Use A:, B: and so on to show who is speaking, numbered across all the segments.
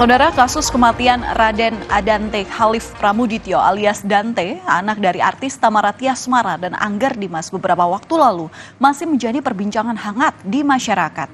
A: Saudara kasus kematian Raden Adante Halif Pramudityo alias Dante, anak dari artis Tamara Tias Mara dan Angger Dimas beberapa waktu lalu masih menjadi perbincangan hangat di masyarakat.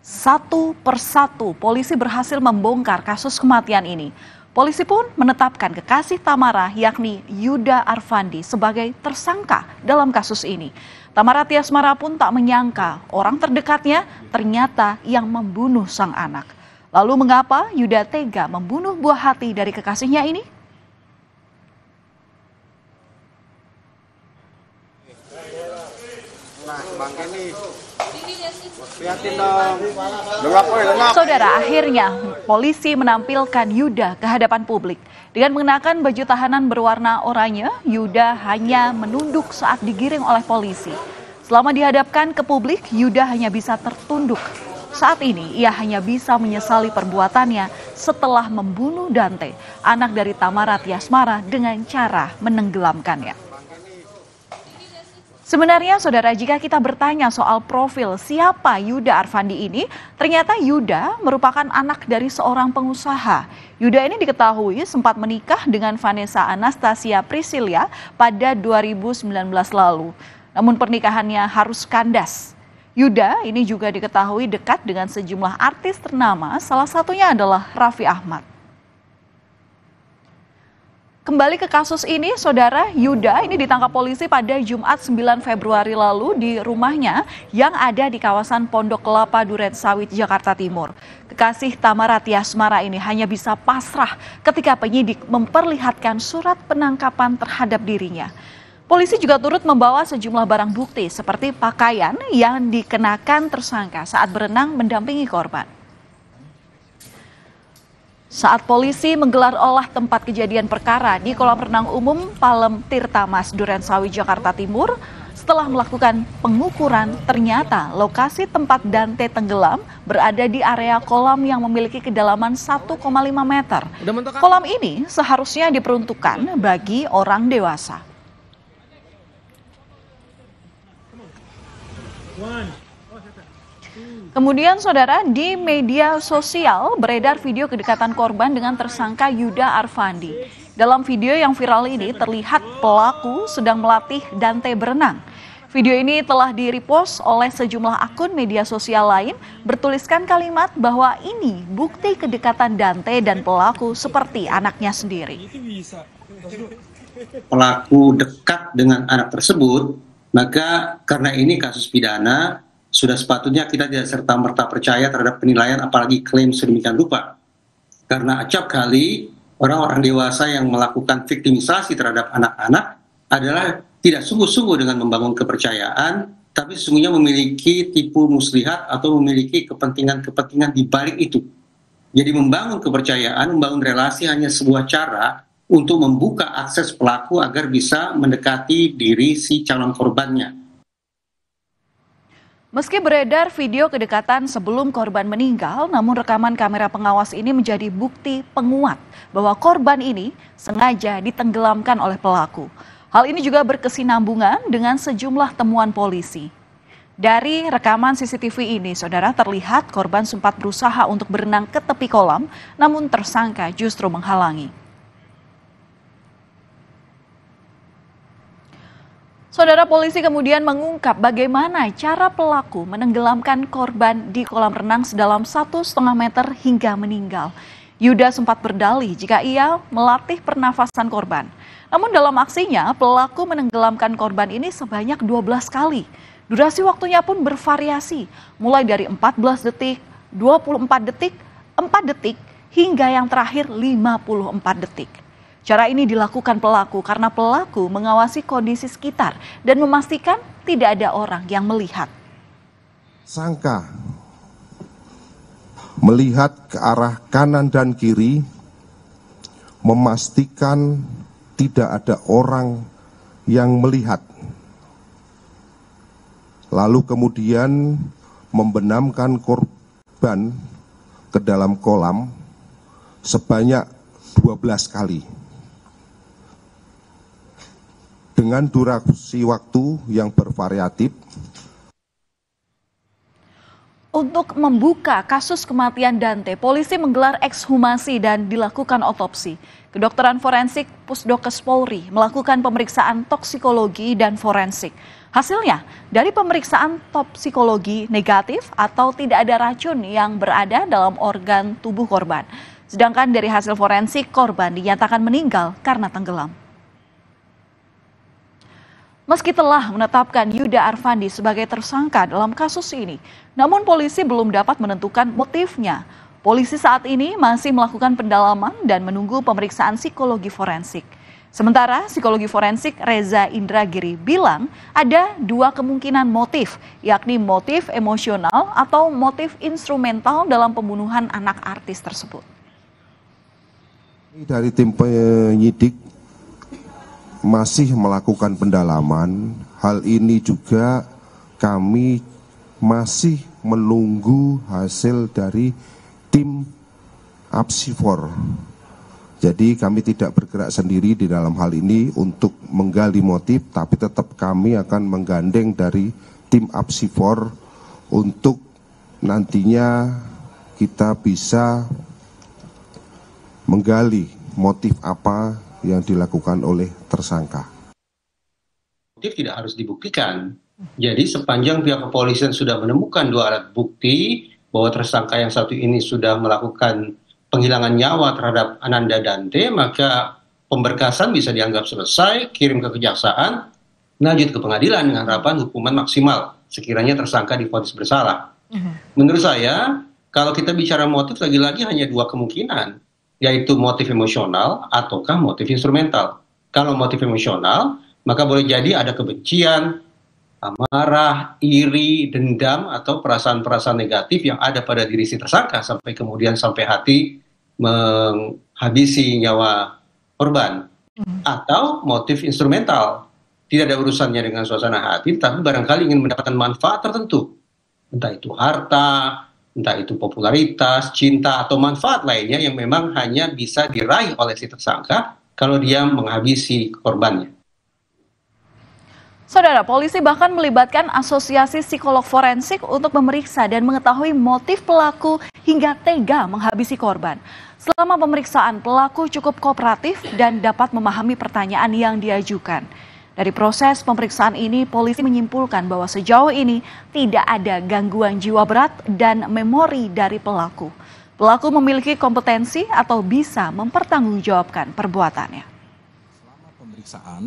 A: Satu persatu polisi berhasil membongkar kasus kematian ini. Polisi pun menetapkan kekasih Tamara yakni Yuda Arfandi sebagai tersangka dalam kasus ini. Tamara Tiasmara pun tak menyangka orang terdekatnya ternyata yang membunuh sang anak. Lalu mengapa Yuda tega membunuh buah hati dari kekasihnya ini?
B: Nah,
A: Saudara, akhirnya polisi menampilkan Yuda ke hadapan publik. Dengan mengenakan baju tahanan berwarna oranye, Yuda hanya menunduk saat digiring oleh polisi. Selama dihadapkan ke publik, Yuda hanya bisa tertunduk saat ini ia hanya bisa menyesali perbuatannya setelah membunuh Dante, anak dari Tamara Tiasmara dengan cara menenggelamkannya. Sebenarnya saudara jika kita bertanya soal profil siapa Yuda Arfandi ini, ternyata Yuda merupakan anak dari seorang pengusaha. Yuda ini diketahui sempat menikah dengan Vanessa Anastasia Priscilia pada 2019 lalu. Namun pernikahannya harus kandas Yuda ini juga diketahui dekat dengan sejumlah artis ternama, salah satunya adalah Raffi Ahmad. Kembali ke kasus ini, saudara Yuda ini ditangkap polisi pada Jumat 9 Februari lalu di rumahnya yang ada di kawasan Pondok Kelapa Duren Sawit, Jakarta Timur. Kekasih Tamara Tiasmara ini hanya bisa pasrah ketika penyidik memperlihatkan surat penangkapan terhadap dirinya. Polisi juga turut membawa sejumlah barang bukti seperti pakaian yang dikenakan tersangka saat berenang mendampingi korban. Saat polisi menggelar olah tempat kejadian perkara di kolam renang umum Palem Tirtamas Sawi Jakarta Timur, setelah melakukan pengukuran, ternyata lokasi tempat Dante tenggelam berada di area kolam yang memiliki kedalaman 1,5 meter. Kolam ini seharusnya diperuntukkan bagi orang dewasa. Kemudian saudara, di media sosial beredar video kedekatan korban dengan tersangka Yuda Arfandi. Dalam video yang viral ini terlihat pelaku sedang melatih Dante berenang. Video ini telah direpost oleh sejumlah akun media sosial lain bertuliskan kalimat bahwa ini bukti kedekatan Dante dan pelaku seperti anaknya sendiri.
B: Pelaku dekat dengan anak tersebut maka karena ini kasus pidana, sudah sepatutnya kita tidak serta-merta percaya terhadap penilaian apalagi klaim sedemikian rupa. Karena acap kali orang-orang dewasa yang melakukan victimisasi terhadap anak-anak adalah tidak sungguh-sungguh dengan membangun kepercayaan, tapi sesungguhnya memiliki tipu muslihat atau memiliki kepentingan-kepentingan di balik itu. Jadi membangun kepercayaan, membangun relasi hanya sebuah cara untuk membuka akses pelaku agar bisa mendekati diri si calon korbannya.
A: Meski beredar video kedekatan sebelum korban meninggal, namun rekaman kamera pengawas ini menjadi bukti penguat bahwa korban ini sengaja ditenggelamkan oleh pelaku. Hal ini juga berkesinambungan dengan sejumlah temuan polisi. Dari rekaman CCTV ini, saudara terlihat korban sempat berusaha untuk berenang ke tepi kolam, namun tersangka justru menghalangi. Saudara polisi kemudian mengungkap bagaimana cara pelaku menenggelamkan korban di kolam renang sedalam satu setengah meter hingga meninggal. Yuda sempat berdalih jika ia melatih pernafasan korban. Namun dalam aksinya, pelaku menenggelamkan korban ini sebanyak 12 kali. Durasi waktunya pun bervariasi, mulai dari 14 detik, 24 detik, 4 detik, hingga yang terakhir 54 detik. Cara ini dilakukan pelaku karena pelaku mengawasi kondisi sekitar dan memastikan tidak ada orang yang melihat.
C: Sangka melihat ke arah kanan dan kiri, memastikan tidak ada orang yang melihat. Lalu kemudian membenamkan korban ke dalam kolam sebanyak 12 kali dengan durasi waktu yang bervariatif.
A: Untuk membuka kasus kematian Dante, polisi menggelar ekshumasi dan dilakukan otopsi. Kedokteran forensik Pusdokes Polri melakukan pemeriksaan toksikologi dan forensik. Hasilnya, dari pemeriksaan toksikologi negatif atau tidak ada racun yang berada dalam organ tubuh korban. Sedangkan dari hasil forensik, korban dinyatakan meninggal karena tenggelam. Meski telah menetapkan Yuda Arfandi sebagai tersangka dalam kasus ini, namun polisi belum dapat menentukan motifnya. Polisi saat ini masih melakukan pendalaman dan menunggu pemeriksaan psikologi forensik. Sementara psikologi forensik Reza Indragiri bilang ada dua kemungkinan motif, yakni motif emosional atau motif instrumental dalam pembunuhan anak artis tersebut.
C: Dari tim penyidik masih melakukan pendalaman. Hal ini juga kami masih menunggu hasil dari tim APSIFOR. Jadi kami tidak bergerak sendiri di dalam hal ini untuk menggali motif, tapi tetap kami akan menggandeng dari tim APSIFOR untuk nantinya kita bisa menggali motif apa yang dilakukan oleh tersangka.
B: Motif tidak harus dibuktikan. Jadi sepanjang pihak kepolisian sudah menemukan dua alat bukti bahwa tersangka yang satu ini sudah melakukan penghilangan nyawa terhadap Ananda Dante, maka pemberkasan bisa dianggap selesai, kirim ke kejaksaan, lanjut ke pengadilan dengan harapan hukuman maksimal sekiranya tersangka difonis bersalah. Menurut saya, kalau kita bicara motif lagi-lagi hanya dua kemungkinan yaitu motif emosional ataukah motif instrumental. Kalau motif emosional, maka boleh jadi ada kebencian, amarah, iri, dendam atau perasaan-perasaan negatif yang ada pada diri si tersangka sampai kemudian sampai hati menghabisi nyawa korban. Hmm. Atau motif instrumental, tidak ada urusannya dengan suasana hati, tapi barangkali ingin mendapatkan manfaat tertentu, entah itu harta, entah itu popularitas, cinta, atau manfaat lainnya yang memang hanya bisa diraih oleh si tersangka kalau dia menghabisi korbannya.
A: Saudara, polisi bahkan melibatkan asosiasi psikolog forensik untuk memeriksa dan mengetahui motif pelaku hingga tega menghabisi korban. Selama pemeriksaan, pelaku cukup kooperatif dan dapat memahami pertanyaan yang diajukan. Dari proses pemeriksaan ini, polisi menyimpulkan bahwa sejauh ini tidak ada gangguan jiwa berat dan memori dari pelaku. Pelaku memiliki kompetensi atau bisa mempertanggungjawabkan perbuatannya.
C: Selama pemeriksaan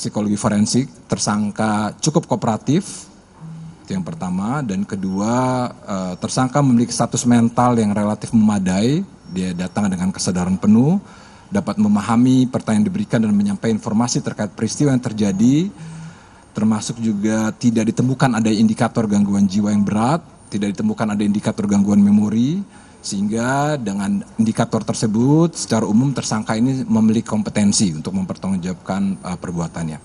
C: psikologi forensik, tersangka cukup kooperatif, itu yang pertama. Dan kedua, eh, tersangka memiliki status mental yang relatif memadai, dia datang dengan kesadaran penuh, dapat memahami pertanyaan diberikan dan menyampaikan informasi terkait peristiwa yang terjadi, termasuk juga tidak ditemukan ada indikator gangguan jiwa yang berat, tidak ditemukan ada indikator gangguan memori, sehingga dengan indikator tersebut secara umum tersangka ini memiliki kompetensi untuk mempertanggungjawabkan uh, perbuatannya.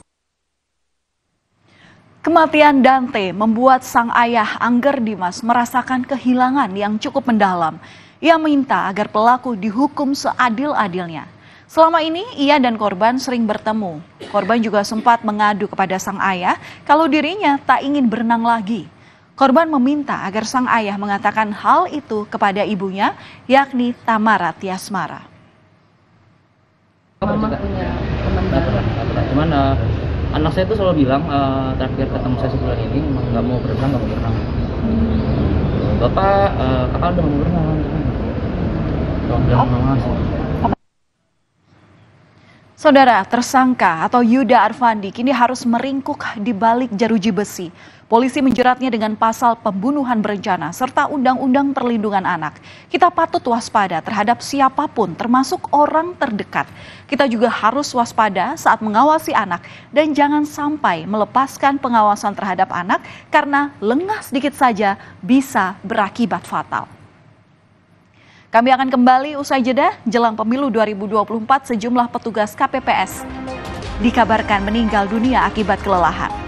A: Kematian Dante membuat sang ayah Angger Dimas merasakan kehilangan yang cukup mendalam. Ia minta agar pelaku dihukum seadil-adilnya Selama ini ia dan korban sering bertemu. Korban juga sempat mengadu kepada sang ayah kalau dirinya tak ingin berenang lagi. Korban meminta agar sang ayah mengatakan hal itu kepada ibunya, yakni Tamara Tiasmara. Mama punya teman
B: Cuman uh, anak saya itu selalu bilang uh, terakhir ketemu saya sebulan ini nggak mau berenang, nggak mau berenang. Bapak, uh, kakak udah mau berenang. Gitu kan? udah mau berenang.
A: Saudara, tersangka atau Yuda Arfandi kini harus meringkuk di balik jeruji besi. Polisi menjeratnya dengan pasal pembunuhan berencana serta Undang-Undang Perlindungan Anak. Kita patut waspada terhadap siapapun termasuk orang terdekat. Kita juga harus waspada saat mengawasi anak dan jangan sampai melepaskan pengawasan terhadap anak karena lengah sedikit saja bisa berakibat fatal. Kami akan kembali usai jeda jelang pemilu 2024 sejumlah petugas KPPS dikabarkan meninggal dunia akibat kelelahan.